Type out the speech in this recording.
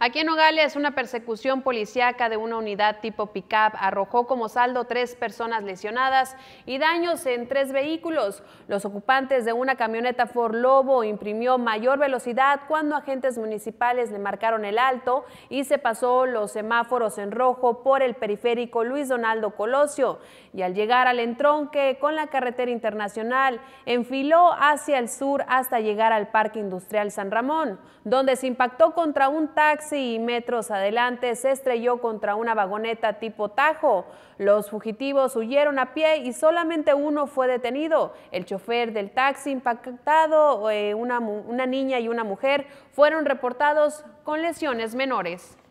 Aquí en Nogales, una persecución policíaca de una unidad tipo pickup arrojó como saldo tres personas lesionadas y daños en tres vehículos. Los ocupantes de una camioneta Ford Lobo imprimió mayor velocidad cuando agentes municipales le marcaron el alto y se pasó los semáforos en rojo por el periférico Luis Donaldo Colosio. Y al llegar al entronque con la carretera internacional, enfiló hacia el sur hasta llegar al Parque Industrial San Ramón, donde se impactó contra un taxi y metros adelante se estrelló contra una vagoneta tipo Tajo. Los fugitivos huyeron a pie y solamente uno fue detenido. El chofer del taxi impactado, eh, una niña y una mujer fueron reportados con lesiones menores.